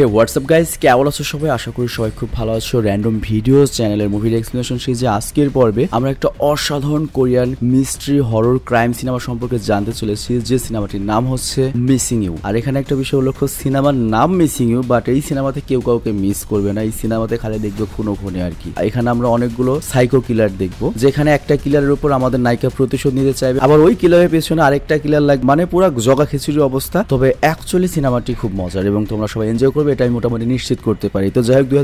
হে WhatsApp guys কেমন আছো সবাই আশা করি সবাই খুব ভালো আছো র্যান্ডম ভিডিওস চ্যানেলের মুভির এক্সপ্লেনেশন সেই যে আজকের পর্বে আমরা একটা অসাধারণ Korean mystery horror crime cinema সম্পর্কে জানতে চলেছি যে সিনেমাটির নাম হচ্ছে মিসিং ইউ আর এখানে একটা বিষয় উল্লেখ সিনেমার নাম মিসিং ইউ বাট এই সিনেমাতে কেউ কাউকে মিস করবে না এই সিনেমাতে খালি দেখবে খুনো খুনে আর কি এখানে আমরা অনেকগুলো সাইকো কিলার দেখবো যেখানে একটা কিলারের উপর আমাদের নায়িকা প্রতিশোধ নিতে চাইবে আবার ওই কিলারের পেছনে আরেকটা কিলার লাগবে মানে পুরো জগা খিচুড়ি অবস্থা তবে অ্যাকচুয়ালি সিনেমাটি খুব মজার এবং তোমরা সবাই এনজয় করবে হবে এটা আমি মোটামুটি নিশ্চিত করতে পারি তো যাই হোক দুই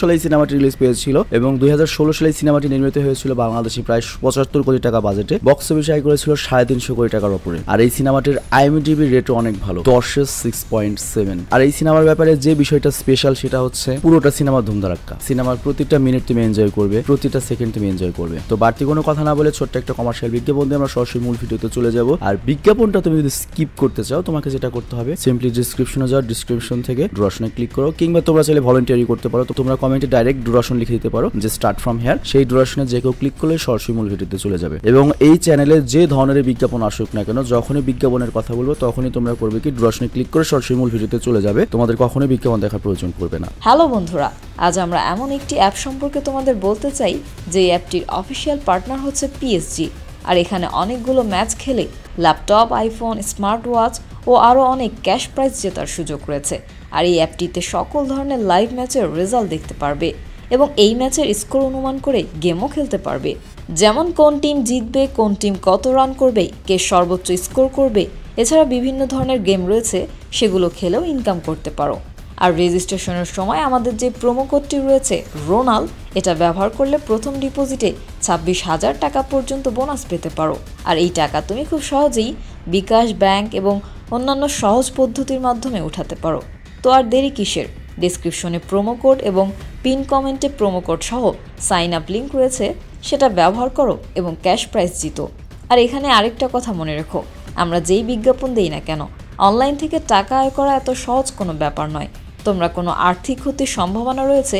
সালে এই সিনেমাটি রিলিজ পেয়েছিল এবং দুই সালে সিনেমাটি নির্মিত হয়েছিল বাংলাদেশে প্রায় পঁচাত্তর কোটি টাকা বাজেটে বক্স অফিস আয় করেছিল সাড়ে তিনশো কোটি টাকার উপরে আর এই সিনেমাটির আইএমডিবি রেটও অনেক ভালো দশে সিক্স পয়েন্ট সেভেন আর এই সিনেমার ব্যাপারে যে বিষয়টা স্পেশাল সেটা হচ্ছে পুরোটা সিনেমা ধুমধারাক্কা সিনেমার প্রতিটা মিনিট তুমি এনজয় করবে প্রতিটা সেকেন্ড তুমি এনজয় করবে তো বাড়তি কোনো কথা না বলে ছোট্ট একটা কমার্শিয়াল বিজ্ঞাপন দিয়ে আমরা সরাসরি মূল ভিডিওতে চলে যাব আর বিজ্ঞাপনটা তুমি যদি স্কিপ করতে চাও তোমাকে যেটা করতে হবে সিম্পলি ডিসক্রিপশনে যাও ডিসক্রিপশন থেকে রোশন অপশনে ক্লিক করো কিংবা তোমরা চাইলে ভলেন্টিয়ারি করতে পারো তো তোমরা কমেন্টে ডাইরেক্ট ডুরেশন লিখে দিতে পারো যে স্টার্ট ফ্রম হেয়ার সেই ডুরেশনে যে কেউ ক্লিক করলে সরাসরি মূল ভিডিওতে চলে যাবে এবং এই চ্যানেলে যে ধরনের বিজ্ঞাপন আসুক না কেন যখনই বিজ্ঞাপনের কথা বলবো তখনই তোমরা করবে কি ডুরেশনে ক্লিক করে সরাসরি মূল ভিডিওতে চলে যাবে তোমাদের কখনোই বিজ্ঞাপন দেখার প্রয়োজন পড়বে না হ্যালো বন্ধুরা আজ আমরা এমন একটি অ্যাপ সম্পর্কে তোমাদের বলতে চাই যে অ্যাপটির অফিসিয়াল পার্টনার হচ্ছে পিএসজি আর এখানে অনেকগুলো ম্যাচ খেলে ল্যাপটপ আইফোন স্মার্ট ওয়াচ ও আরও অনেক ক্যাশ প্রাইজ জেতার সুযোগ রয়েছে আর এই অ্যাপটিতে সকল ধরনের লাইভ ম্যাচের রেজাল্ট দেখতে পারবে এবং এই ম্যাচের স্কোর অনুমান করে গেমও খেলতে পারবে যেমন কোন টিম জিতবে কোন টিম কত রান করবে কে সর্বোচ্চ স্কোর করবে এছাড়া বিভিন্ন ধরনের গেম রয়েছে সেগুলো খেলেও ইনকাম করতে পারো আর রেজিস্ট্রেশনের সময় আমাদের যে প্রোমো কোডটি রয়েছে রোনাল এটা ব্যবহার করলে প্রথম ডিপোজিটে ছাব্বিশ হাজার টাকা পর্যন্ত বোনাস পেতে পারো আর এই টাকা তুমি খুব সহজেই বিকাশ ব্যাংক এবং অন্যান্য সহজ পদ্ধতির মাধ্যমে উঠাতে পারো তো আর দেরি কিসের ডিসক্রিপশনে প্রোমো কোড এবং পিন কমেন্টে প্রোমো কোড সহ সাইন আপ লিঙ্ক রয়েছে সেটা ব্যবহার করো এবং ক্যাশ প্রাইস জিতো আর এখানে আরেকটা কথা মনে রেখো আমরা যেই বিজ্ঞাপন দেই না কেন অনলাইন থেকে টাকা আয় করা এত সহজ কোনো ব্যাপার নয় তোমরা কোনো আর্থিক ক্ষতির সম্ভাবনা রয়েছে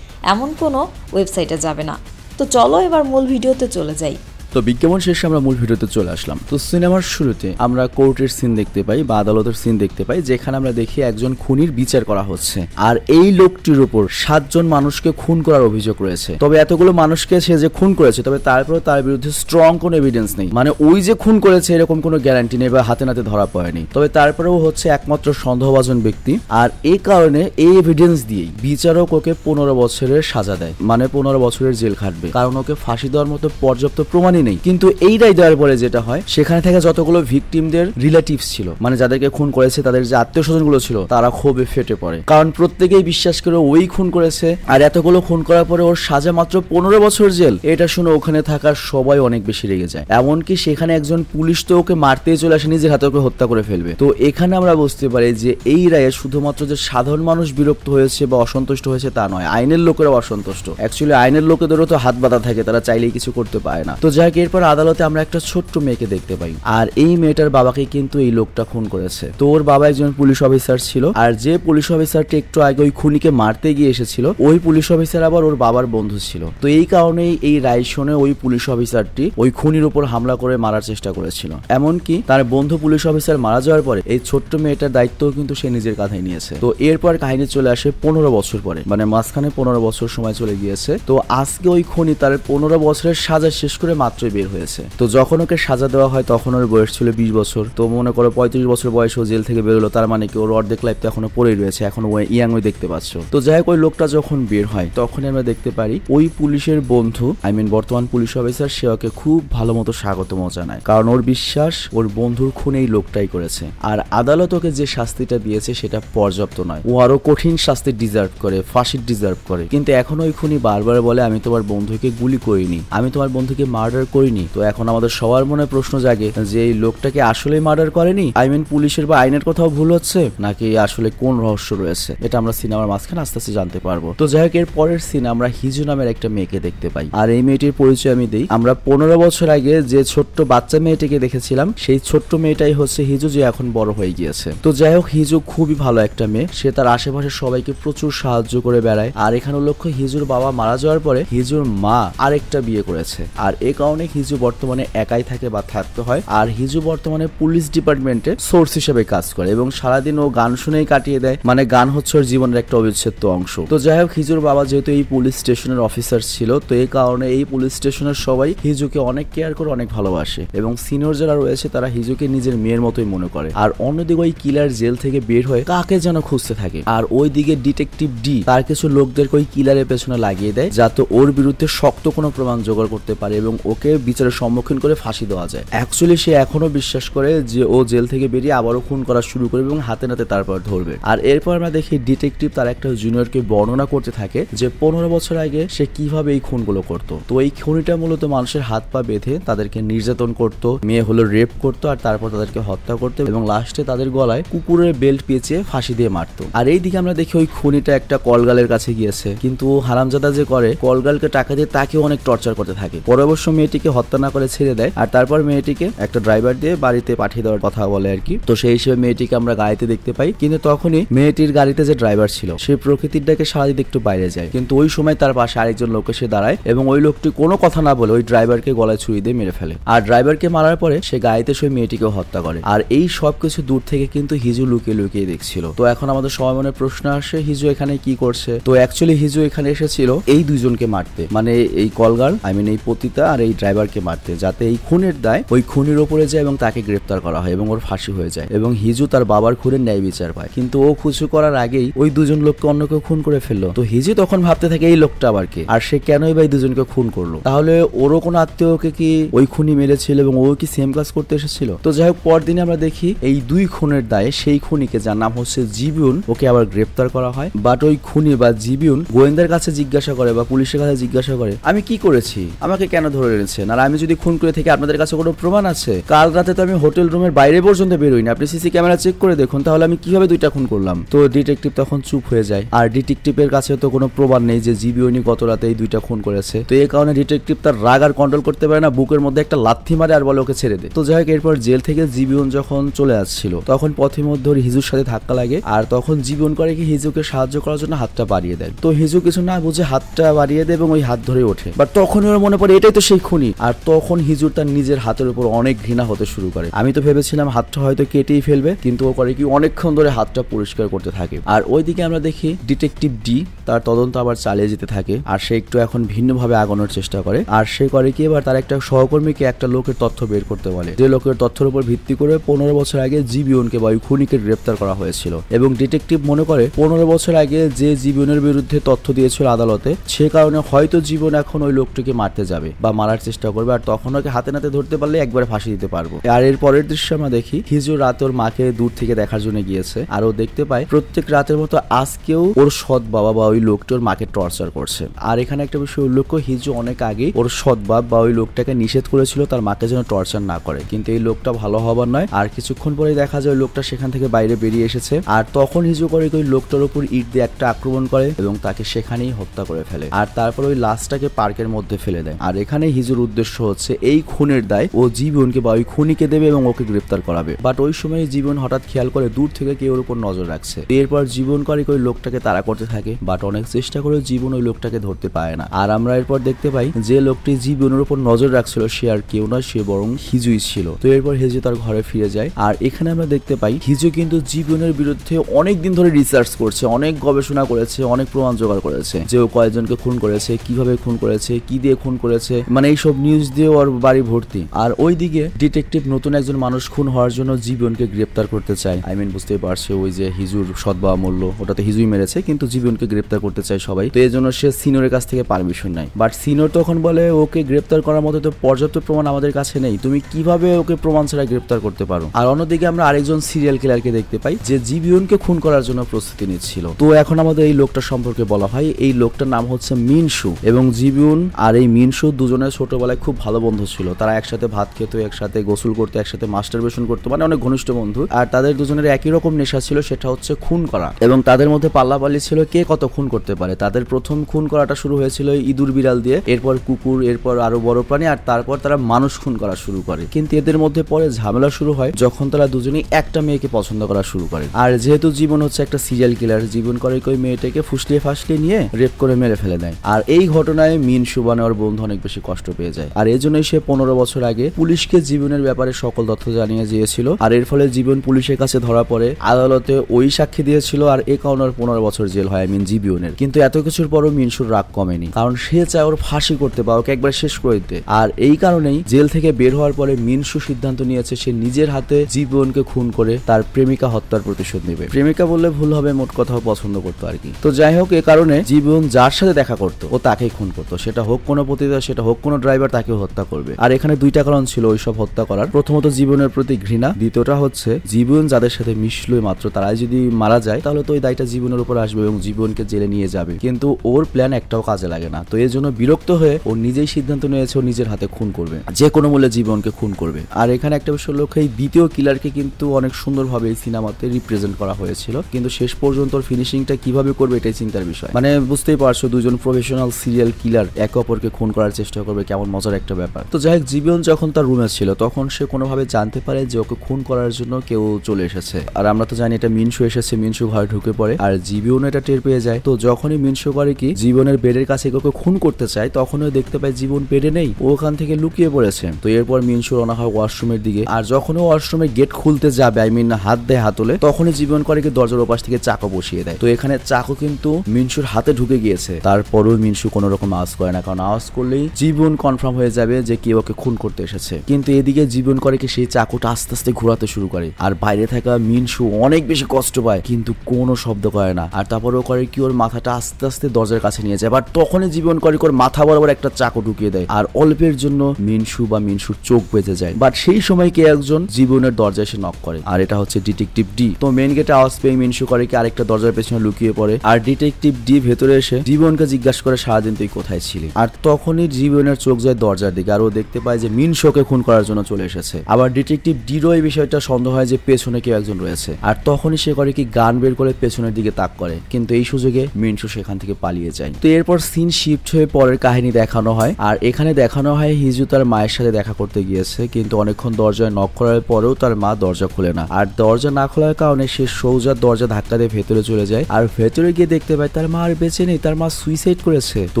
এমন কোনো ওয়েবসাইটে যাবে না তো চলো এবার মূল ভিডিওতে চলে যাই তো বিজ্ঞাপন শেষে আমরা মূল ভিডিওতে চলে আসলাম তো সিনেমার শুরুতে আমরা কোর্টের সিন দেখতে পাই বা আদালতের সিন দেখতে পাই যেখানে আমরা দেখি একজন খুনির বিচার করা হচ্ছে আর এই লোকটির উপর সাতজন মানুষকে খুন করার অভিযোগ রয়েছে তবে এতগুলো মানুষকে সে যে খুন করেছে তবে তারপরে তার বিরুদ্ধে স্ট্রং কোনো এভিডেন্স নেই মানে ওই যে খুন করেছে এরকম কোনো গ্যারান্টি নেই বা হাতে নাতে ধরা পড়েনি তবে তারপরেও হচ্ছে একমাত্র সন্দেহভাজন ব্যক্তি আর এই কারণে এই এভিডেন্স দিয়েই বিচারক ওকে পনেরো বছরের সাজা দেয় মানে পনেরো বছরের জেল খাটবে কারণ ওকে ফাঁসি দেওয়ার মতো পর্যাপ্ত প্রমাণ অপশনই নেই কিন্তু এই রায় দেওয়ার পরে যেটা হয় সেখানে থেকে যতগুলো ভিকটিমদের রিলেটিভস ছিল মানে যাদেরকে খুন করেছে তাদের যে আত্মীয় স্বজনগুলো ছিল তারা ক্ষোভে ফেটে পড়ে কারণ প্রত্যেকেই বিশ্বাস করে ওই খুন করেছে আর এতগুলো খুন করার পরে ওর সাজা মাত্র পনেরো বছর জেল এটা শুনে ওখানে থাকা সবাই অনেক বেশি রেগে যায় এমনকি সেখানে একজন পুলিশ তো ওকে মারতেই চলে আসে নিজের হাতে ওকে হত্যা করে ফেলবে তো এখানে আমরা বুঝতে পারি যে এই রায়ে শুধুমাত্র যে সাধারণ মানুষ বিরক্ত হয়েছে বা অসন্তুষ্ট হয়েছে তা নয় আইনের লোকেরাও অসন্তুষ্ট অ্যাকচুয়ালি আইনের লোকেদেরও তো হাত বাঁধা থাকে তারা চাইলেই কিছু করতে পারে না তো যাই যাক এরপর আদালতে আমরা একটা ছোট্ট মেয়েকে দেখতে পাই আর এই মেয়েটার বাবাকে কিন্তু এই লোকটা খুন করেছে তো ওর বাবা একজন পুলিশ অফিসার ছিল আর যে পুলিশ অফিসারটি একটু আগে ওই খুনিকে মারতে গিয়ে এসেছিল ওই পুলিশ অফিসার আবার ওর বাবার বন্ধু ছিল তো এই কারণেই এই রায় ওই পুলিশ অফিসারটি ওই খুনির উপর হামলা করে মারার চেষ্টা করেছিল এমনকি তার বন্ধু পুলিশ অফিসার মারা যাওয়ার পরে এই ছোট্ট মেয়েটার দায়িত্ব কিন্তু সে নিজের কাঁধে নিয়েছে তো এরপর কাহিনী চলে আসে পনেরো বছর পরে মানে মাঝখানে পনেরো বছর সময় চলে গিয়েছে তো আজকে ওই খুনি তার পনেরো বছরের সাজা শেষ করে মাত্র মাত্রই বের হয়েছে তো যখন ওকে সাজা দেওয়া হয় তখন ওর বয়স ছিল বিশ বছর তো মনে করো পঁয়ত্রিশ বছর বয়স ও জেল থেকে বেরোলো তার মানে কি ওর অর্ধেক লাইফ তো এখনো পড়েই রয়েছে এখন ও ওই দেখতে পাচ্ছ তো যাই হোক ওই লোকটা যখন বের হয় তখন আমরা দেখতে পারি ওই পুলিশের বন্ধু আই মিন বর্তমান পুলিশ অফিসার সে ওকে খুব ভালো মতো স্বাগত জানায় কারণ ওর বিশ্বাস ওর বন্ধুর খুন এই লোকটাই করেছে আর আদালত ওকে যে শাস্তিটা দিয়েছে সেটা পর্যাপ্ত নয় ও আরো কঠিন শাস্তি ডিজার্ভ করে ফাঁসির ডিজার্ভ করে কিন্তু এখন ওই খুনি বারবার বলে আমি তোমার বন্ধুকে গুলি করিনি আমি তোমার বন্ধুকে মার্ডার করিনি তো এখন আমাদের সবার মনে প্রশ্ন জাগে যে এই লোকটাকে আসলে মার্ডার করেনি আই মিন পুলিশের বা আইনের কোথাও ভুল হচ্ছে নাকি আসলে কোন রহস্য রয়েছে এটা আমরা সিনেমার মাঝখানে আস্তে আস্তে জানতে পারবো তো যাই হোক এর পরের সিনে আমরা হিজু নামের একটা মেয়েকে দেখতে পাই আর এই মেয়েটির পরিচয় আমি দিই আমরা পনেরো বছর আগে যে ছোট্ট বাচ্চা মেয়েটিকে দেখেছিলাম সেই ছোট্ট মেয়েটাই হচ্ছে হিজু যে এখন বড় হয়ে গিয়েছে তো যাই হোক হিজু খুবই ভালো একটা মেয়ে সে তার আশেপাশে সবাইকে প্রচুর সাহায্য করে বেড়ায় আর এখানে লক্ষ্য হিজুর বাবা মারা যাওয়ার পরে হিজুর মা আরেকটা বিয়ে করেছে আর এ কারণে অনেক হিজু বর্তমানে একাই থাকে বা থাকতে হয় আর হিজু বর্তমানে পুলিশ ডিপার্টমেন্টের সোর্স হিসেবে কাজ করে এবং সারাদিন ও গান শুনেই কাটিয়ে দেয় মানে গান হচ্ছে ওর জীবনের একটা অবিচ্ছেদ্য অংশ তো যাই হোক হিজুর বাবা যেহেতু এই পুলিশ স্টেশনের অফিসার ছিল তো এই কারণে এই পুলিশ স্টেশনের সবাই হিজুকে অনেক কেয়ার করে অনেক ভালোবাসে এবং সিনিয়র যারা রয়েছে তারা হিজুকে নিজের মেয়ের মতোই মনে করে আর অন্যদিকে ওই কিলার জেল থেকে বের হয়ে কাকে যেন খুঁজতে থাকে আর ওই দিকে ডিটেকটিভ ডি তার কিছু লোকদেরকে ওই কিলারের পেছনে লাগিয়ে দেয় যাতে ওর বিরুদ্ধে শক্ত কোনো প্রমাণ জোগাড় করতে পারে এবং ওকে তাকে বিচারের সম্মুখীন করে ফাঁসি দেওয়া যায় অ্যাকচুয়ালি সে এখনো বিশ্বাস করে যে ও জেল থেকে বেরিয়ে আবারও খুন করা শুরু করবে এবং হাতে নাতে তারপর ধরবে আর এরপর আমরা দেখি ডিটেকটিভ তার একটা জুনিয়রকে বর্ণনা করতে থাকে যে পনেরো বছর আগে সে কিভাবে এই খুনগুলো করত তো এই খুনিটা মূলত মানুষের হাত পা বেঁধে তাদেরকে নির্যাতন করত মেয়ে হলো রেপ করত আর তারপর তাদেরকে হত্যা করত এবং লাস্টে তাদের গলায় কুকুরের বেল্ট পেঁচিয়ে ফাঁসি দিয়ে মারত আর এই দিকে আমরা দেখি ওই খুনিটা একটা কলগালের কাছে গিয়েছে কিন্তু হারামজাদা যে করে কলগালকে টাকা দিয়ে তাকেও অনেক টর্চার করতে থাকে পরে অবশ্য মেয়েটি মেয়েটিকে হত্যা না করে ছেড়ে দেয় আর তারপর মেয়েটিকে একটা ড্রাইভার দিয়ে বাড়িতে পাঠিয়ে দেওয়ার কথা বলে আর কি তো সেই হিসেবে মেয়েটিকে আমরা গাড়িতে দেখতে পাই কিন্তু তখনই মেয়েটির গাড়িতে যে ড্রাইভার ছিল সে প্রকৃতির ডাকে সারাদিন একটু বাইরে যায় কিন্তু ওই সময় তার পাশে আরেকজন লোক এসে দাঁড়ায় এবং ওই লোকটি কোনো কথা না বলে ওই ড্রাইভারকে গলায় ছুরি দিয়ে মেরে ফেলে আর ড্রাইভারকে মারার পরে সে গাড়িতে সেই মেয়েটিকে হত্যা করে আর এই সবকিছু দূর থেকে কিন্তু হিজু লুকিয়ে লুকিয়ে দেখছিল তো এখন আমাদের সবাই মনে প্রশ্ন আসে হিজু এখানে কি করছে তো অ্যাকচুয়ালি হিজু এখানে এসেছিল এই দুজনকে মারতে মানে এই কলগার আই মিন এই পতিতা আর এই ড্রাইভারকে মারতে যাতে এই খুনের দায় ওই খুনির ওপরে যায় এবং তাকে গ্রেপ্তার করা হয় এবং ওর ফাঁসি হয়ে যায় এবং হিজু তার বাবার খুনের ন্যায় বিচার পায় কিন্তু ও খুশু করার আগেই ওই দুজন লোককে অন্য কেউ খুন করে ফেললো তো হিজু তখন ভাবতে থাকে এই লোকটা আবার কে আর সে কেনই বা এই দুজনকে খুন করলো তাহলে ওরও কোনো আত্মীয়কে কি ওই খুনি মেরেছিল এবং ও কি সেম ক্লাস করতে এসেছিল তো যাই হোক পরদিন আমরা দেখি এই দুই খুনের দায়ে সেই খুনিকে যার নাম হচ্ছে জিবিউন ওকে আবার গ্রেপ্তার করা হয় বাট ওই খুনি বা জিবিউন গোয়েন্দার কাছে জিজ্ঞাসা করে বা পুলিশের কাছে জিজ্ঞাসা করে আমি কি করেছি আমাকে কেন ধরে ফেলছেন আর আমি যদি খুন করে থেকে আপনাদের কাছে কোনো প্রমাণ আছে কাল রাতে তো আমি হোটেল রুমের বাইরে পর্যন্ত বেরোই না আপনি সিসি ক্যামেরা চেক করে দেখুন তাহলে আমি কিভাবে দুইটা খুন করলাম তো ডিটেকটিভ তখন চুপ হয়ে যায় আর ডিটেকটিভের কাছে তো কোনো প্রমাণ নেই যে ওইনি গত রাতে এই দুইটা খুন করেছে তো এই কারণে ডিটেকটিভ তার রাগ আর কন্ট্রোল করতে পারে না বুকের মধ্যে একটা লাথি মারে আর বলে ওকে ছেড়ে দে তো যাই হোক এরপর জেল থেকে জিবিওন যখন চলে আসছিল তখন পথে মধ্যে হিজুর সাথে ধাক্কা লাগে আর তখন জীবন করে কি হিজুকে সাহায্য করার জন্য হাতটা বাড়িয়ে দেয় তো হিজু কিছু না বুঝে হাতটা বাড়িয়ে দেয় এবং ওই হাত ধরে ওঠে বাট তখন ওর মনে পড়ে এটাই তো সেই খুন শুনি আর তখন হিজুর তার নিজের হাতের উপর অনেক ঘৃণা হতে শুরু করে আমি তো ভেবেছিলাম হাতটা হয়তো কেটেই ফেলবে কিন্তু ও করে কি অনেকক্ষণ ধরে হাতটা পরিষ্কার করতে থাকে আর ওইদিকে আমরা দেখি ডিটেকটিভ ডি তার তদন্ত আবার চালিয়ে যেতে থাকে আর সে একটু এখন ভিন্নভাবে আগানোর চেষ্টা করে আর সে করে কি এবার তার একটা সহকর্মীকে একটা লোকের তথ্য বের করতে বলে যে লোকের তথ্যের উপর ভিত্তি করে পনেরো বছর আগে জিবিউনকে বা খুনিকে গ্রেপ্তার করা হয়েছিল এবং ডিটেকটিভ মনে করে পনেরো বছর আগে যে জীবনের বিরুদ্ধে তথ্য দিয়েছিল আদালতে সে কারণে হয়তো জীবন এখন ওই লোকটিকে মারতে যাবে বা মারার চেষ্টা করবে আর তখন ওকে হাতে নাতে ধরতে পারলে একবার ফাঁসি দিতে পারবো আর এর পরের দৃশ্য আমরা দেখি হিজু রাত ওর মাকে দূর থেকে দেখার জন্য গিয়েছে আর ও দেখতে পায় প্রত্যেক রাতের মতো আজকেও ওর সৎ বাবা বা ওই লোকটি ওর মাকে টর্চার করছে আর এখানে একটা বিষয় উল্লেখ্য হিজু অনেক আগে ওর সৎ বাপ বা ওই লোকটাকে নিষেধ করেছিল তার মাকে যেন টর্চার না করে কিন্তু এই লোকটা ভালো হবার নয় আর কিছুক্ষণ পরে দেখা যায় লোকটা সেখান থেকে বাইরে বেরিয়ে এসেছে আর তখন হিজু করে ওই লোকটার উপর ইট দিয়ে একটা আক্রমণ করে এবং তাকে সেখানেই হত্যা করে ফেলে আর তারপর ওই লাশটাকে পার্কের মধ্যে ফেলে দেয় আর এখানে হিজুর উদ্দেশ্য হচ্ছে এই খুনের দায় ও জীবনকে বা ওই খুনিকে দেবে এবং ওকে গ্রেপ্তার করাবে বাট ওই সময় জীবন হঠাৎ খেয়াল করে দূর থেকে কেউ ওর উপর নজর রাখছে এরপর জীবন করে ওই লোকটাকে তারা করতে থাকে বাট অনেক চেষ্টা করে জীবন ওই লোকটাকে ধরতে পারে না আর আমরা এরপর দেখতে পাই যে লোকটি জীবনের উপর নজর রাখছিল সে আর কেউ না সে বরং হিজুই ছিল তো এরপর হিজু তার ঘরে ফিরে যায় আর এখানে আমরা দেখতে পাই হিজু কিন্তু জীবনের বিরুদ্ধে অনেক দিন ধরে রিসার্চ করছে অনেক গবেষণা করেছে অনেক প্রমাণ জোগাড় করেছে যে ও কয়েকজনকে খুন করেছে কিভাবে খুন করেছে কি দিয়ে খুন করেছে মানে এইসব সব নিউজ দিয়ে ওর বাড়ি ভর্তি আর ওইদিকে ডিটেকটিভ নতুন একজন মানুষ খুন হওয়ার জন্য জীবনকে গ্রেপ্তার করতে চায় আই মিন বুঝতেই পারছে ওই যে হিজুর সদ্বা মূল্য ওটাতে হিজুই মেরেছে কিন্তু জীবনকে গ্রেপ্তার করতে চায় সবাই তো এই জন্য সে সিনোরের কাছ থেকে পারমিশন নেয় বাট সিনোর তখন বলে ওকে গ্রেপ্তার করার মতো তো পর্যাপ্ত প্রমাণ আমাদের কাছে নেই তুমি কিভাবে ওকে প্রমাণ ছাড়া গ্রেপ্তার করতে পারো আর অন্যদিকে আমরা আরেকজন সিরিয়াল কিলারকে দেখতে পাই যে জীবনকে খুন করার জন্য প্রস্তুতি নিচ্ছিল তো এখন আমাদের এই লোকটা সম্পর্কে বলা হয় এই লোকটার নাম হচ্ছে মিনসু এবং জীবন আর এই মিনসু দুজনের ছোট ছোটোবেলায় খুব ভালো বন্ধু ছিল তারা একসাথে ভাত খেত একসাথে গোসল করতো একসাথে মাস্টার মাস্টারবেশন করতো মানে অনেক ঘনিষ্ঠ বন্ধু আর তাদের দুজনের একই রকম নেশা ছিল সেটা হচ্ছে খুন করা এবং তাদের মধ্যে পাল্লাপাল্লি ছিল কে কত খুন করতে পারে তাদের প্রথম খুন করাটা শুরু হয়েছিল ইঁদুর বিড়াল দিয়ে এরপর কুকুর এরপর আরো বড় প্রাণী আর তারপর তারা মানুষ খুন করা শুরু করে কিন্তু এদের মধ্যে পরে ঝামেলা শুরু হয় যখন তারা দুজনেই একটা মেয়েকে পছন্দ করা শুরু করে আর যেহেতু জীবন হচ্ছে একটা সিরিয়াল কিলার জীবন করে ওই মেয়েটাকে ফুসলিয়ে ফাসলিয়ে নিয়ে রেপ করে মেরে ফেলে দেয় আর এই ঘটনায় মিন সুবানে বন্ধু অনেক বেশি কষ্ট পেয়েছে হয়ে যায় আর জন্যই সে পনেরো বছর আগে পুলিশকে জীবনের ব্যাপারে সকল তথ্য জানিয়ে দিয়েছিল আর এর ফলে জীবন পুলিশের কাছে ধরা পড়ে আদালতে ওই সাক্ষী দিয়েছিল আর এ কারণে পনেরো বছর জেল হয় মিন জীবনের কিন্তু এত কিছুর পরও মিনসুর রাগ কমেনি কারণ সে চায় ওর ফাঁসি করতে বা ওকে একবার শেষ করে দিতে আর এই কারণেই জেল থেকে বের হওয়ার পরে মিনসু সিদ্ধান্ত নিয়েছে সে নিজের হাতে জীবনকে খুন করে তার প্রেমিকা হত্যার প্রতিশোধ নেবে প্রেমিকা বললে ভুল হবে মোট কথাও পছন্দ করতো আর কি তো যাই হোক এ কারণে জীবন যার সাথে দেখা করতো ও তাকেই খুন করতো সেটা হোক কোনো প্রতিদা সেটা হোক কোনো ড্রাইভার এবার তাকে হত্যা করবে আর এখানে দুইটা কারণ ছিল ওইসব হত্যা করার প্রথমত জীবনের প্রতি ঘৃণা দ্বিতীয়টা হচ্ছে জীবন যাদের সাথে মিশলো মাত্র তারাই যদি মারা যায় তাহলে তো ওই দায়টা জীবনের উপর আসবে এবং জীবনকে জেলে নিয়ে যাবে কিন্তু ওর প্ল্যান একটাও কাজে লাগে না তো এর জন্য বিরক্ত হয়ে ও নিজেই সিদ্ধান্ত নিয়েছে ও নিজের হাতে খুন করবে যে কোনো মূল্যে জীবনকে খুন করবে আর এখানে একটা বিষয় লক্ষ্য এই দ্বিতীয় কিলারকে কিন্তু অনেক সুন্দরভাবে এই সিনেমাতে রিপ্রেজেন্ট করা হয়েছিল কিন্তু শেষ পর্যন্ত ফিনিশিংটা কিভাবে করবে এটাই চিন্তার বিষয় মানে বুঝতেই পারছো দুজন প্রফেশনাল সিরিয়াল কিলার একে অপরকে খুন করার চেষ্টা করবে কেমন এমন মজার একটা ব্যাপার তো যাই হোক জীবন যখন তার রুমে ছিল তখন সে কোনোভাবে জানতে পারে যে ওকে খুন করার জন্য কেউ চলে এসেছে আর আমরা তো জানি এটা মিনসু এসেছে মিনসু ঘরে ঢুকে পড়ে আর জীবন এটা টের পেয়ে যায় তো যখনই মিনসু করে কি জীবনের বেডের কাছে ওকে খুন করতে চায় তখনও দেখতে পায় জীবন বেডে নেই ও ওখান থেকে লুকিয়ে পড়েছে তো এরপর মিনসু রওনা হয় ওয়াশরুমের দিকে আর যখন ও ওয়াশরুমের গেট খুলতে যাবে আই মিন হাত দেয় হাতলে তখনই জীবন করে কি দরজার ওপাশ থেকে চাকু বসিয়ে দেয় তো এখানে চাকু কিন্তু মিনসুর হাতে ঢুকে গিয়েছে তারপরও মিনসু কোনো রকম আওয়াজ করে না কারণ আওয়াজ করলেই জীবন কনফার্ম হয়ে যাবে যে কেউ ওকে খুন করতে এসেছে কিন্তু এদিকে জীবন করে কে সেই চাকুটা আস্তে আস্তে ঘোরাতে শুরু করে আর বাইরে থাকা মিনসু অনেক বেশি কষ্ট পায় কিন্তু কোনো শব্দ করে না আর তারপর ও করে কি ওর মাথাটা আস্তে আস্তে দরজার কাছে নিয়ে যায় বাট তখনই জীবন করে ওর মাথা বরাবর একটা চাকু ঢুকিয়ে দেয় আর অল্পের জন্য মিনসু বা মিনসুর চোখ বেঁচে যায় বাট সেই সময় কে একজন জীবনের দরজা এসে নক করে আর এটা হচ্ছে ডিটেকটিভ ডি তো মেন গেটে আওয়াজ পেয়ে মিনসু করে কি আরেকটা দরজার পেছনে লুকিয়ে পড়ে আর ডিটেকটিভ ডি ভেতরে এসে জীবনকে জিজ্ঞাসা করে সারাদিন তুই কোথায় ছিলি আর তখনই জীবনের চোখ চোখ যায় দরজার দিকে আর ও দেখতে পায় যে মিন শোকে খুন করার জন্য চলে এসেছে আবার ডিটেকটিভ ডিরো এই বিষয়টা সন্দেহ হয় যে পেছনে কেউ একজন রয়েছে আর তখনই সে করে কি গান বের করে পেছনের দিকে তাক করে কিন্তু এই সুযোগে মিনশো সেখান থেকে পালিয়ে যায় তো এরপর সিন শিফট হয়ে পরের কাহিনী দেখানো হয় আর এখানে দেখানো হয় হিজু তার মায়ের সাথে দেখা করতে গিয়েছে কিন্তু অনেকক্ষণ দরজায় নক করার পরেও তার মা দরজা খুলে না আর দরজা না খোলার কারণে সে সৌজার দরজা ধাক্কা দিয়ে ভেতরে চলে যায় আর ভেতরে গিয়ে দেখতে পায় তার মা আর বেঁচে নেই তার মা সুইসাইড করেছে তো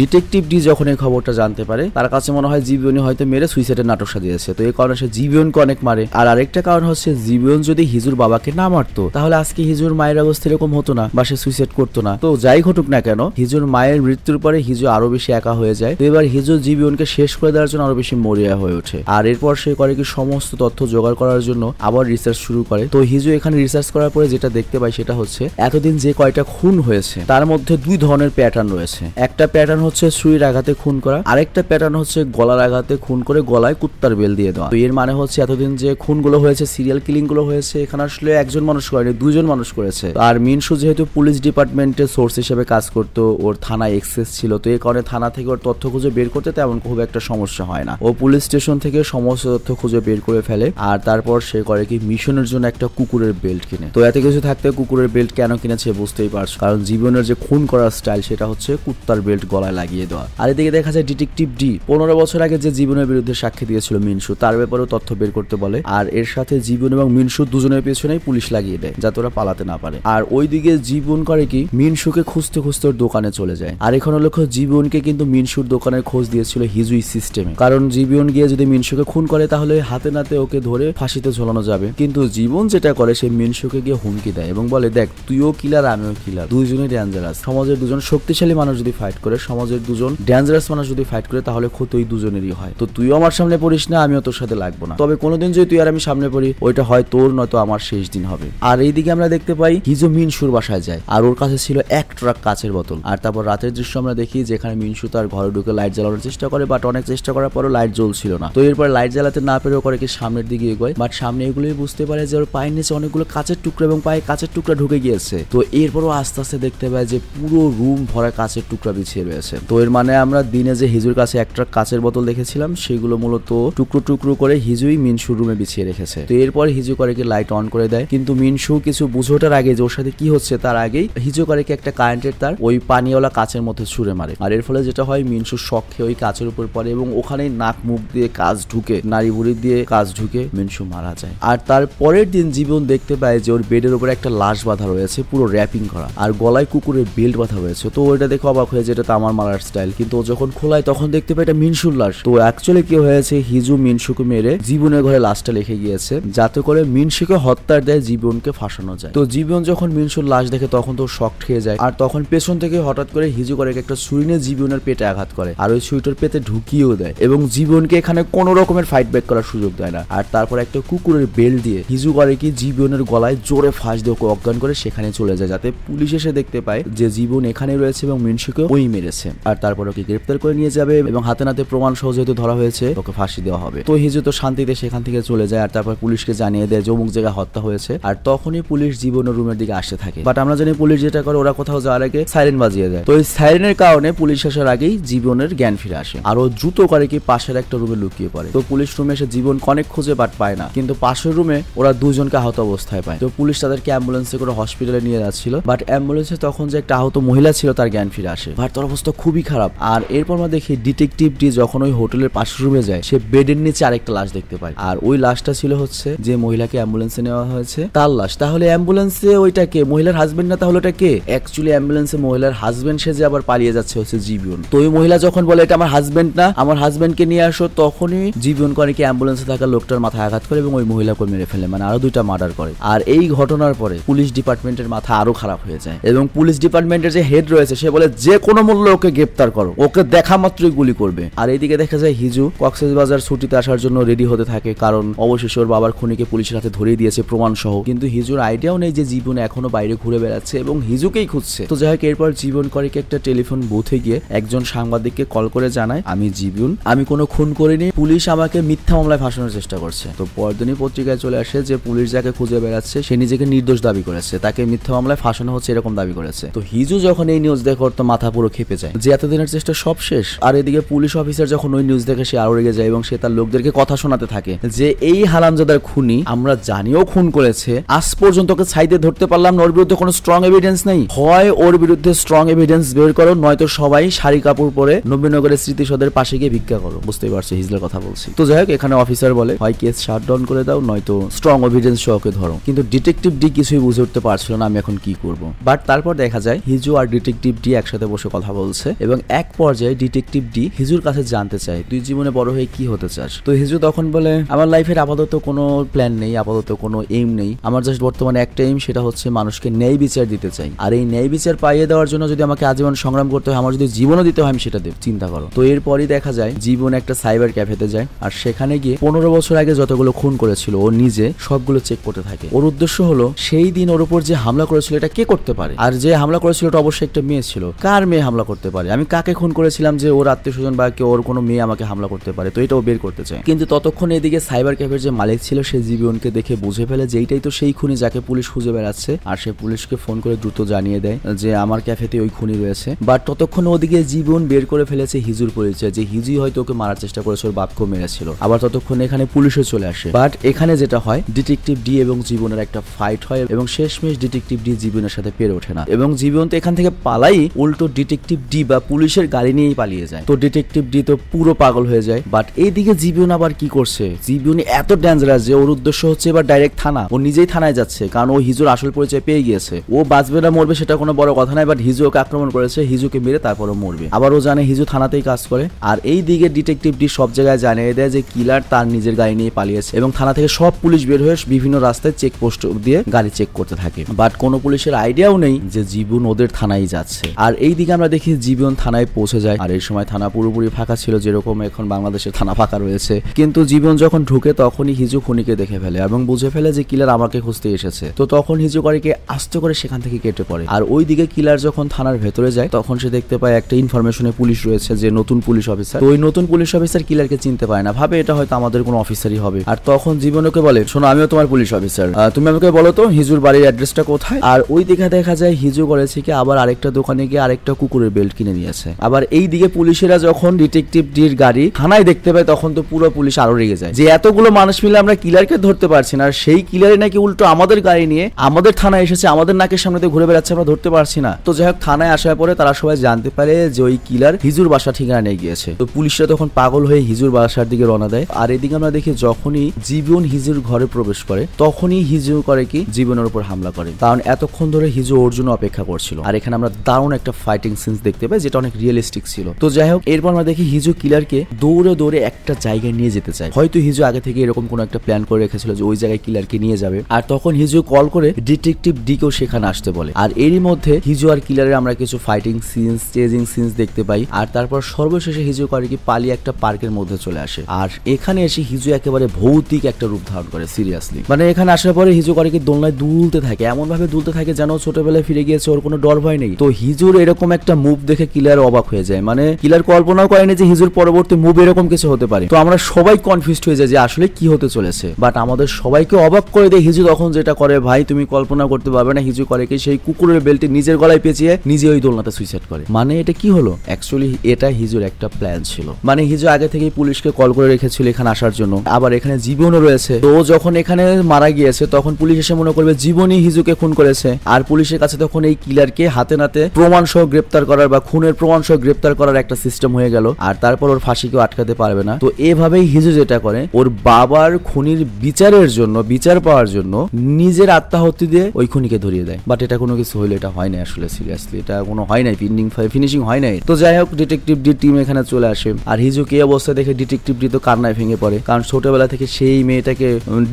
ডিটেকটিভ ডি যখন এই খবরটা জানতে পারে তার কাছে মনে হয় জীবনী হয়তো মেরে সুইসাইডের নাটক সাজিয়েছে তো এই কারণে সে জীবনকে অনেক মারে আর আরেকটা কারণ হচ্ছে জীবন যদি হিজুর বাবাকে না মারতো তাহলে আজকে হিজুর মায়ের অবস্থা এরকম হতো না বা সে সুইসাইড করতো না তো যাই ঘটুক না কেন হিজুর মায়ের মৃত্যুর পরে হিজু আরো বেশি একা হয়ে যায় তো এবার হিজু জীবনকে শেষ করে দেওয়ার জন্য আরো বেশি মরিয়া হয়ে ওঠে আর এরপর সে করে কি সমস্ত তথ্য জোগাড় করার জন্য আবার রিসার্চ শুরু করে তো হিজু এখানে রিসার্চ করার পরে যেটা দেখতে পাই সেটা হচ্ছে এতদিন যে কয়টা খুন হয়েছে তার মধ্যে দুই ধরনের প্যাটার্ন রয়েছে একটা প্যাটার্ন হচ্ছে ছুরির আঘাতে খুন করা আরেকটা প্যাটার্ন হচ্ছে গলার আঘাতে খুন করে গলায় কুত্তার বেল দিয়ে দেওয়া তো এর মানে হচ্ছে এতদিন যে খুনগুলো হয়েছে সিরিয়াল গুলো হয়েছে এখানে আসলে একজন মানুষ করেনি দুজন মানুষ করেছে আর মিনসু যেহেতু পুলিশ ডিপার্টমেন্টের সোর্স হিসেবে কাজ করতো ওর থানায় এক্সেস ছিল তো এই কারণে থানা থেকে ওর তথ্য খুঁজে বের করতে তেমন খুব একটা সমস্যা হয় না ও পুলিশ স্টেশন থেকে সমস্ত তথ্য খুঁজে বের করে ফেলে আর তারপর সে করে কি মিশনের জন্য একটা কুকুরের বেল্ট কিনে তো এত কিছু থাকতে কুকুরের বেল্ট কেন কিনেছে বুঝতেই পারছো কারণ জীবনের যে খুন করার স্টাইল সেটা হচ্ছে কুত্তার বেল্ট গলায় লাগিয়ে দেওয়া আর এদিকে দেখা যায় ডিটেকটিভ ডি পনেরো বছর আগে যে জীবনের বিরুদ্ধে সাক্ষী দিয়েছিল মিনসু তার ব্যাপারেও তথ্য বের করতে বলে আর এর সাথে জীবন এবং মিনসু দুজনের পেছনেই পুলিশ লাগিয়ে দেয় যাতে ওরা পালাতে না পারে আর ওই দিকে জীবন করে কি মিনসুকে খুঁজতে খুঁজতে ওর দোকানে চলে যায় আর এখন লক্ষ্য জীবনকে কিন্তু মিনসুর দোকানের খোঁজ দিয়েছিল হিজুই সিস্টেমে কারণ জীবন গিয়ে যদি মিনসুকে খুন করে তাহলে হাতে নাতে ওকে ধরে ফাঁসিতে ঝোলানো যাবে কিন্তু জীবন যেটা করে সে মিনসুকে গিয়ে হুমকি দেয় এবং বলে দেখ তুইও কিলার আমিও কিলার দুজনেই ড্যাঞ্জারাস সমাজের দুজন শক্তিশালী মানুষ যদি ফাইট করে সমাজের দুজন ড্যাঞ্জারাস মানুষ যদি ফাইট করে তাহলে তো এই দুজনেরই হয় তো তুইও আমার সামনে পড়িস না আমিও তোর সাথে লাগবো না তবে কোনোদিন যদি তুই আর আমি সামনে পড়ি ওইটা হয় তোর নয়তো আমার শেষ দিন হবে আর এইদিকে আমরা দেখতে পাই হিজো মিনসুর বাসায় যায় আর ওর কাছে ছিল এক ট্রাক কাছের বোতল আর তারপর রাতের দৃশ্য আমরা দেখি যেখানে মিনসু তার ঘরে ঢুকে লাইট জ্বালানোর চেষ্টা করে বাট অনেক চেষ্টা করার পরও লাইট জ্বলছিল না তো এরপর লাইট জ্বালাতে না পেরেও করে কি সামনের দিকে এগোয় বাট সামনে এগুলোই বুঝতে পারে যে ওর পায়ের নিচে অনেকগুলো কাঁচের টুকরো এবং পায়ে কাঁচের টুকরা ঢুকে গিয়েছে তো এরপরও আস্তে আস্তে দেখতে পায় যে পুরো রুম ভরা কাঁচের টুকরা বিছিয়ে রয়েছে তো এর মানে আমরা দিনে যে হিজুর কাছে এক ট্রাক কাচের বোতল দেখেছিলাম সেগুলো মূলত টুকরো টুকরো করে হিজুই মিনশুর রুমে বিছিয়ে রেখেছে তো এরপর হিজু করেকে লাইট অন করে দেয় কিন্তু মিনশু কিছু বুঝোটার আগে যে ওর সাথে কি হচ্ছে তার আগেই হিজু করেকে একটা কারেন্টের তার ওই পানিওয়ালা কাচের মধ্যে ছুঁড়ে মারে আর এর ফলে যেটা হয় মিনশু শখে ওই কাচের উপর পড়ে এবং ওখানেই নাক মুখ দিয়ে কাজ ঢুকে নারী বুড়ি দিয়ে কাজ ঢুকে মিনশু মারা যায় আর তার পরের দিন জীবন দেখতে পায় যে ওর বেডের উপরে একটা লাশ বাঁধা রয়েছে পুরো র্যাপিং করা আর গলায় কুকুরের বেল্ট বাঁধা রয়েছে তো ওইটা দেখে অবাক হয়ে যেটা তো আমার মারার স্টাইল কিন্তু ও যখন খোলায় তখন দেখতে পায় এটা মিনসুর লাশ তো অ্যাকচুয়ালি কি হয়েছে হিজু মিনসুকে মেরে জীবনের ঘরে লাশটা লিখে গিয়েছে যাতে করে মিনসুকে হত্যার দেয় জীবনকে ফাঁসানো যায় তো জীবন যখন মিনসুর লাশ দেখে তখন তো শক খেয়ে যায় আর তখন পেছন থেকে হঠাৎ করে হিজু করে একটা ছুরি নিয়ে জীবনের পেটে আঘাত করে আর ওই ছুরিটার পেতে ঢুকিয়েও দেয় এবং জীবনকে এখানে কোন রকমের ফাইট ব্যাক করার সুযোগ দেয় না আর তারপর একটা কুকুরের বেল দিয়ে হিজু করে কি জীবনের গলায় জোরে ফাঁস দিয়ে অজ্ঞান করে সেখানে চলে যায় যাতে পুলিশ এসে দেখতে পায় যে জীবন এখানে রয়েছে এবং মিনসুকে ওই মেরেছে আর তারপর ওকে গ্রেপ্তার করে নিয়ে যাবে এবং হাতে নাতে নাতে প্রমাণ সহ যেহেতু ধরা হয়েছে তোকে ফাঁসি দেওয়া হবে তো হিজু তো শান্তিতে সেখান থেকে চলে যায় আর তারপর পুলিশকে জানিয়ে দেয় যে অমুক জায়গায় হত্যা হয়েছে আর তখনই পুলিশ জীবন রুমের দিকে আসতে থাকে বাট আমরা জানি পুলিশ যেটা করে ওরা কোথাও যাওয়ার আগে সাইরেন বাজিয়ে দেয় তো এই সাইরেনের কারণে পুলিশ আসার আগেই জীবনের জ্ঞান ফিরে আসে আর ও দ্রুত করে কি পাশের একটা রুমে লুকিয়ে পড়ে তো পুলিশ রুমে এসে জীবন অনেক খুঁজে বাট পায় না কিন্তু পাশের রুমে ওরা দুজনকে আহত অবস্থায় পায় তো পুলিশ তাদেরকে অ্যাম্বুলেন্সে করে হসপিটালে নিয়ে যাচ্ছিল বাট অ্যাম্বুলেন্সে তখন যে একটা আহত মহিলা ছিল তার জ্ঞান ফিরে আসে বাট তার অবস্থা খুবই খারাপ আর এরপর আমরা দেখি ডিটেকটিভ স্লিপ দিয়ে যখন ওই হোটেলের পাশের রুমে যায় সে বেডের নিচে আরেকটা লাশ দেখতে পায় আর ওই লাশটা ছিল হচ্ছে যে মহিলাকে অ্যাম্বুলেন্সে নেওয়া হয়েছে তার লাশ তাহলে অ্যাম্বুলেন্সে ওইটা কে মহিলার হাজবেন্ড না তাহলে ওটা কে অ্যাকচুয়ালি অ্যাম্বুলেন্সে মহিলার হাজবেন্ড সে যে আবার পালিয়ে যাচ্ছে হচ্ছে জীবন তো ওই মহিলা যখন বলে এটা আমার হাজবেন্ড না আমার হাজবেন্ডকে নিয়ে আসো তখনই জীবন করে কি অ্যাম্বুলেন্সে থাকা লোকটার মাথায় আঘাত করে এবং ওই মহিলাকে মেরে ফেলে মানে আরো দুইটা মার্ডার করে আর এই ঘটনার পরে পুলিশ ডিপার্টমেন্টের মাথা আরো খারাপ হয়ে যায় এবং পুলিশ ডিপার্টমেন্টের যে হেড রয়েছে সে বলে যে কোনো মূল্য ওকে গ্রেপ্তার করো ওকে দেখা মাত্রই গুলি করবে করবে আর এইদিকে দেখা যায় হিজু কক্সেস বাজার ছুটিতে আসার জন্য রেডি হতে থাকে কারণ অবশেষে ওর বাবার খুনিকে পুলিশের হাতে ধরিয়ে দিয়েছে প্রমাণ সহ কিন্তু হিজুর আইডিয়াও নেই যে জীবন এখনো বাইরে ঘুরে বেড়াচ্ছে এবং হিজুকেই খুঁজছে তো যাই হোক এরপর জীবন করেকে একটা টেলিফোন বুথে গিয়ে একজন সাংবাদিককে কল করে জানায় আমি জীবন আমি কোনো খুন করিনি পুলিশ আমাকে মিথ্যা মামলায় ফাঁসানোর চেষ্টা করছে তো পরদিনই পত্রিকায় চলে আসে যে পুলিশ যাকে খুঁজে বেড়াচ্ছে সে নিজেকে নির্দোষ দাবি করেছে তাকে মিথ্যা মামলায় ফাঁসানো হচ্ছে এরকম দাবি করেছে তো হিজু যখন এই নিউজ দেখে তো মাথা পুরো খেপে যায় যে এতদিনের চেষ্টা সব শেষ আর এদিকে পুলিশ পুলিশ অফিসার যখন ওই নিউজ দেখে সে আরো রেগে যায় এবং সে তার লোকদেরকে কথা শোনাতে থাকে যে এই হারামজাদার খুনি আমরা জানিও খুন করেছে আজ পর্যন্ত ওকে সাইডে ধরতে পারলাম না ওর বিরুদ্ধে কোনো স্ট্রং এভিডেন্স নেই হয় ওর বিরুদ্ধে স্ট্রং এভিডেন্স বের করো নয়তো সবাই শাড়ি কাপড় পরে নবীনগরের স্মৃতিসদের পাশে গিয়ে ভিক্ষা করো বুঝতেই পারছো হিজলের কথা বলছি তো যাই হোক এখানে অফিসার বলে হয় কেস শাট ডাউন করে দাও নয়তো স্ট্রং এভিডেন্স সহ ওকে ধরো কিন্তু ডিটেকটিভ ডি কিছুই বুঝে উঠতে পারছিল না আমি এখন কি করব বাট তারপর দেখা যায় হিজু আর ডিটেকটিভ ডি একসাথে বসে কথা বলছে এবং এক পর্যায়ে ডিটেকটিভ ডি হিজুর কাছে জানতে চাই তুই জীবনে বড় হয়ে কি হতে চাস তো হিজু তখন বলে আমার লাইফের আপাতত কোনো প্ল্যান নেই আপাতত কোনো এইম নেই আমার জাস্ট বর্তমানে একটা এইম সেটা হচ্ছে মানুষকে ন্যায় বিচার দিতে চাই আর এই ন্যায় বিচার পাইয়ে দেওয়ার জন্য যদি আমাকে আজীবন সংগ্রাম করতে হয় আমার যদি জীবনও দিতে হয় আমি সেটা দেব চিন্তা করো তো এরপরই দেখা যায় জীবন একটা সাইবার ক্যাফেতে যায় আর সেখানে গিয়ে পনেরো বছর আগে যতগুলো খুন করেছিল ও নিজে সবগুলো চেক করতে থাকে ওর উদ্দেশ্য হলো সেই দিন ওর উপর যে হামলা করেছিল এটা কে করতে পারে আর যে হামলা করেছিল ওটা অবশ্যই একটা মেয়ে ছিল কার মেয়ে হামলা করতে পারে আমি কাকে খুন করেছিলাম যে ওর আত্মীয় স্বজন বা কে ওর কোনো মেয়ে আমাকে হামলা করতে পারে তো এটাও বের করতে চায় কিন্তু ততক্ষণে এদিকে সাইবার ক্যাফের যে মালিক ছিল সে জীবনকে দেখে বুঝে ফেলে যে এইটাই তো সেই খুনি যাকে পুলিশ খুঁজে বেড়াচ্ছে আর সে পুলিশকে ফোন করে দ্রুত জানিয়ে দেয় যে আমার ক্যাফেতে ওই খুনি রয়েছে বাট ততক্ষণ ওদিকে জীবন বের করে ফেলেছে হিজুর পরিচয় যে হিজুই হয়তো ওকে মারার চেষ্টা করেছে ওর বাপকেও মেরেছিল আবার ততক্ষণ এখানে পুলিশও চলে আসে বাট এখানে যেটা হয় ডিটেকটিভ ডি এবং জীবনের একটা ফাইট হয় এবং শেষমেশ ডিটেকটিভ ডি জীবনের সাথে পেরে ওঠে না এবং জীবন তো এখান থেকে পালাই উল্টো ডিটেকটিভ ডি বা পুলিশের গাড়ি নিয়েই পালিয়ে যায় তো ডিটেকটিভ শিপ দিয়ে তো পুরো পাগল হয়ে যায় বাট এইদিকে জিবিউন আবার কি করছে জিবিউন এত ডেঞ্জারাস যে ওর উদ্দেশ্য হচ্ছে এবার ডাইরেক্ট থানা ও নিজেই থানায় যাচ্ছে কারণ ও হিজুর আসল পরিচয় পেয়ে গিয়েছে ও বাঁচবে না মরবে সেটা কোনো বড় কথা নাই বাট হিজু ওকে আক্রমণ করেছে হিজুকে মেরে তারপরে মরবে আবার ও জানে হিজু থানাতেই কাজ করে আর এই দিকে ডিটেকটিভ ডি সব জায়গায় জানিয়ে দেয় যে কিলার তার নিজের গাড়ি নিয়ে পালিয়েছে এবং থানা থেকে সব পুলিশ বের হয়ে বিভিন্ন রাস্তায় চেকপোস্ট দিয়ে গাড়ি চেক করতে থাকে বাট কোনো পুলিশের আইডিয়াও নেই যে জীবন ওদের থানায় যাচ্ছে আর এই দিকে আমরা দেখি জীবন থানায় পৌঁছে যায় আর এই সময় থানা পুরোপুরি পুরোপুরি ফাঁকা ছিল যেরকম এখন বাংলাদেশের থানা ফাঁকা রয়েছে কিন্তু জীবন যখন ঢুকে তখনই হিজু খুনিকে দেখে ফেলে এবং বুঝে ফেলে যে কিলার আমাকে খুঁজতে এসেছে তো তখন হিজু কারিকে আস্ত করে সেখান থেকে কেটে পড়ে আর ওই দিকে কিলার যখন থানার ভেতরে যায় তখন সে দেখতে পায় একটা ইনফরমেশনে পুলিশ রয়েছে যে নতুন পুলিশ অফিসার ওই নতুন পুলিশ অফিসার কিলারকে চিনতে পায় না ভাবে এটা হয়তো আমাদের কোনো অফিসারই হবে আর তখন জীবনকে বলে শোনো আমিও তোমার পুলিশ অফিসার তুমি আমাকে বলো তো হিজুর বাড়ির অ্যাড্রেসটা কোথায় আর ওই দিকে দেখা যায় হিজু করেছে কি আবার আরেকটা দোকানে গিয়ে আরেকটা কুকুরের বেল্ট কিনে নিয়েছে আবার এই দিকে পুলিশেরা যখন যখন ডিটেকটিভ ডির গাড়ি থানায় দেখতে পায় তখন তো পুরো পুলিশ আরো রেগে যায় যে এতগুলো মানুষ মিলে আমরা কিলারকে ধরতে পারছি না আর সেই কিলারে নাকি উল্টো আমাদের গাড়ি নিয়ে আমাদের থানায় এসেছে আমাদের নাকের সামনে দিয়ে ঘুরে বেড়াচ্ছে আমরা ধরতে পারছি না তো যাই হোক থানায় আসার পরে তারা সবাই জানতে পারে যে ওই কিলার হিজুর বাসা ঠিকানা নিয়ে গিয়েছে তো পুলিশরা তখন পাগল হয়ে হিজুর বাসার দিকে রওনা দেয় আর এদিকে আমরা দেখি যখনই জীবন হিজুর ঘরে প্রবেশ করে তখনই হিজু করে কি জীবনের উপর হামলা করে কারণ এতক্ষণ ধরে হিজু অর্জুন অপেক্ষা করছিল আর এখানে আমরা দারুণ একটা ফাইটিং সিন্স দেখতে পাই যেটা অনেক রিয়েলিস্টিক ছিল তো যাই হোক এরপর আমরা দেখি হিজু কিলারকে দৌড়ে দৌড়ে একটা জায়গায় নিয়ে যেতে চায় হয়তো হিজু আগে থেকে এরকম কোনো একটা প্ল্যান করে রেখেছিল যে ওই জায়গায় কিলারকে নিয়ে যাবে আর তখন হিজু কল করে ডিটেকটিভ ডিকেও সেখানে আসতে বলে আর এরই মধ্যে হিজু আর কিলারের আমরা কিছু ফাইটিং সিনস চেজিং সিনস দেখতে পাই আর তারপর সর্বশেষে হিজু করে কি পালিয়ে একটা পার্কের মধ্যে চলে আসে আর এখানে এসে হিজু একেবারে ভৌতিক একটা রূপ ধারণ করে সিরিয়াসলি মানে এখানে আসার পরে হিজু করে কি দোলনায় দুলতে থাকে এমন ভাবে দুলতে থাকে যেন ছোটবেলায় ফিরে গিয়েছে ওর কোনো ডর ভয় নেই তো হিজুর এরকম একটা মুভ দেখে কিলার অবাক হয়ে যায় মানে কিলার কল্পনাও করেনি যে হিজুর পরবর্তী মুভ এরকম কিছু হতে পারে তো আমরা সবাই কনফিউজ হয়ে যাই যে আসলে কি হতে চলেছে বাট আমাদের সবাইকে অবাক করে দেয় হিজু তখন যেটা করে ভাই তুমি কল্পনা করতে পারবে না হিজু করে কি সেই কুকুরের বেল্টে নিজের গলায় পেঁচিয়ে নিজে ওই দোলনাতে সুইসাইড করে মানে এটা কি হলো অ্যাকচুয়ালি এটা হিজুর একটা প্ল্যান ছিল মানে হিজু আগে থেকে পুলিশকে কল করে রেখেছিল এখানে আসার জন্য আবার এখানে জীবনও রয়েছে তো যখন এখানে মারা গিয়েছে তখন পুলিশ এসে মনে করবে জীবনই হিজুকে খুন করেছে আর পুলিশের কাছে তখন এই কিলারকে হাতে নাতে প্রমাণ সহ গ্রেপ্তার করার বা খুনের প্রমাণ সহ গ্রেপ্তার করার একটা সিস্টেম হয়ে গেল গেল আর তারপর ওর ফাঁসি কেউ আটকাতে পারবে না তো এভাবেই হিজু যেটা করে ওর বাবার খুনির বিচারের জন্য বিচার পাওয়ার জন্য নিজের আত্মাহতি দিয়ে ওই খুনিকে ধরিয়ে দেয় বাট এটা কোনো কিছু হইলে এটা হয় না আসলে সিরিয়াসলি এটা কোনো হয় নাই পিন্ডিং ফিনিশিং হয় নাই তো যাই হোক ডিটেকটিভ ডি টিম এখানে চলে আসে আর হিজু কে অবস্থা দেখে ডিটেকটিভ ডি তো কান্নায় ভেঙে পড়ে কারণ ছোটবেলা থেকে সেই মেয়েটাকে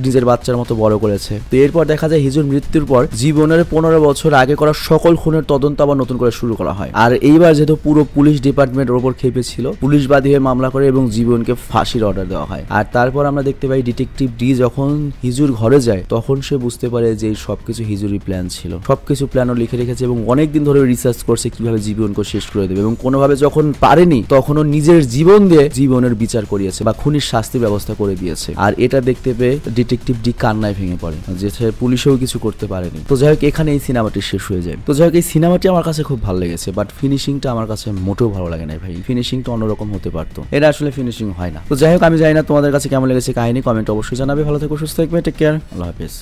নিজের বাচ্চার মতো বড় করেছে তো এরপর দেখা যায় হিজুর মৃত্যুর পর জীবনের পনেরো বছর আগে করা সকল খুনের তদন্ত আবার নতুন করে শুরু করা হয় আর এইবার যেহেতু পুরো পুলিশ ডিপার্টমেন্টের ওপর খেপেছিল ছিল পুলিশ বাদী হয়ে মামলা করে এবং জীবনকে ফাঁসির অর্ডার দেওয়া হয় আর তারপর আমরা দেখতে পাই ডিটেকটিভ ডি যখন হিজুর ঘরে যায় তখন সে বুঝতে পারে যে সবকিছু হিজুরি প্ল্যান ছিল সবকিছু প্ল্যানও লিখে রেখেছে এবং অনেকদিন ধরে রিসার্চ করছে কিভাবে জীবনকে শেষ করে দেবে এবং কোনোভাবে যখন পারেনি তখনও নিজের জীবন দিয়ে জীবনের বিচার করিয়েছে বা খুনির শাস্তি ব্যবস্থা করে দিয়েছে আর এটা দেখতে পেয়ে ডিটেকটিভ ডি কান্নায় ভেঙে পড়ে সে পুলিশেও কিছু করতে পারেনি তো যাই হোক এখানে এই সিনেমাটি শেষ হয়ে যায় তো যাই হোক এই সিনেমাটি আমার কাছে খুব ভালো লেগেছে বাট ফিনিশিংটা আমার কাছে মোটেও ভালো লাগে না ভাই ফিনিশিং কিন্তু অন্যরকম হতে পারতো এটা আসলে ফিনিশিং হয় না তো যাই হোক আমি জানি না তোমাদের কাছে কেমন লেগেছে কাহিনী কমেন্ট অবশ্যই জানাবে ভালো থেকো সুস্থ থাকবে টেক কেয়ার আল্লাহ হাফিজ